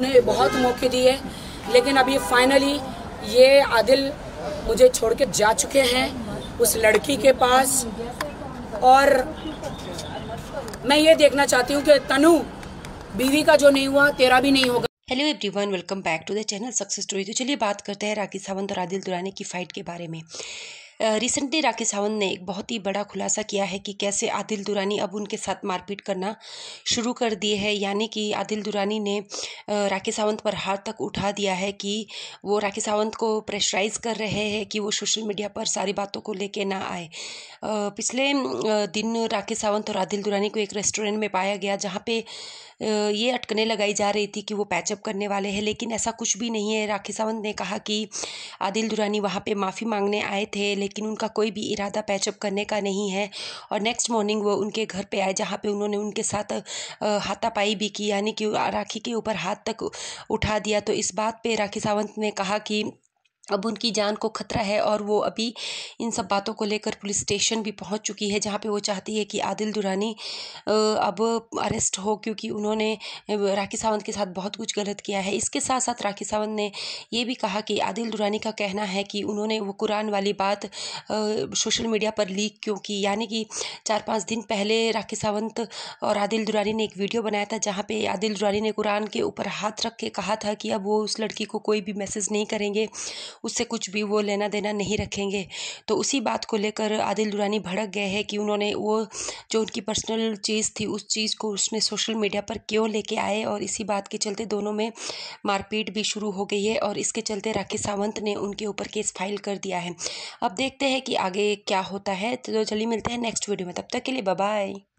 उन्हें बहुत मौके दिए लेकिन अब ये फाइनली ये आदिल मुझे छोड़ के जा चुके हैं उस लड़की के पास और मैं ये देखना चाहती हूँ कि तनु बीवी का जो नहीं हुआ तेरा भी नहीं होगा hello everyone welcome back to the channel success story तो चलिए बात करते हैं राखी सावंत और आदिल दुरानी की फाइट के बारे में रिसेंटली राखी सावंत ने एक बहुत ही बड़ा खुलासा किया है कि कैसे आदिल दुरानी अब उनके साथ मारपीट करना शुरू कर दिए है यानी कि आदिल दुरानी ने राखी सावंत पर हाथ तक उठा दिया है कि वो राखी सावंत को प्रेशराइज कर रहे हैं कि वो सोशल मीडिया पर सारी बातों को लेके ना आए पिछले दिन राखी सावंत और आदिल दुरानी को एक रेस्टोरेंट में पाया गया जहाँ पे ये अटकने लगाई जा रही थी कि वो पैचअप करने वाले हैं लेकिन ऐसा कुछ भी नहीं है राखी सावंत ने कहा कि आदिल दुरानी वहाँ पे माफ़ी मांगने आए थे लेकिन उनका कोई भी इरादा पैचअप करने का नहीं है और नेक्स्ट मॉर्निंग वो उनके घर पे आए जहाँ पे उन्होंने उनके साथ हाथापाई भी की यानी कि राखी के ऊपर हाथ तक उठा दिया तो इस बात पे राखी सावंत ने कहा कि अब उनकी जान को खतरा है और वो अभी इन सब बातों को लेकर पुलिस स्टेशन भी पहुंच चुकी है जहां पे वो चाहती है कि आदिल दुरानी अब अरेस्ट हो क्योंकि उन्होंने राखी सावंत के साथ बहुत कुछ गलत किया है इसके साथ साथ राखी सावंत ने ये भी कहा कि आदिल दुरानी का कहना है कि उन्होंने वो कुरान वाली बात सोशल मीडिया पर लीक क्यों की यानी कि चार पाँच दिन पहले राखी सावंत और आदिल दुरानी ने एक वीडियो बनाया था जहाँ पर आदिल दुरानी ने कुरान के ऊपर हाथ रख के कहा था कि अब वो उस लड़की को कोई भी मैसेज नहीं करेंगे उससे कुछ भी वो लेना देना नहीं रखेंगे तो उसी बात को लेकर आदिल दुरानी भड़क गए हैं कि उन्होंने वो जो उनकी पर्सनल चीज़ थी उस चीज़ को उसने सोशल मीडिया पर क्यों लेके आए और इसी बात के चलते दोनों में मारपीट भी शुरू हो गई है और इसके चलते राकेश सावंत ने उनके ऊपर केस फाइल कर दिया है अब देखते हैं कि आगे क्या होता है तो जल्दी मिलते हैं नेक्स्ट वीडियो में तब तक के लिए बाय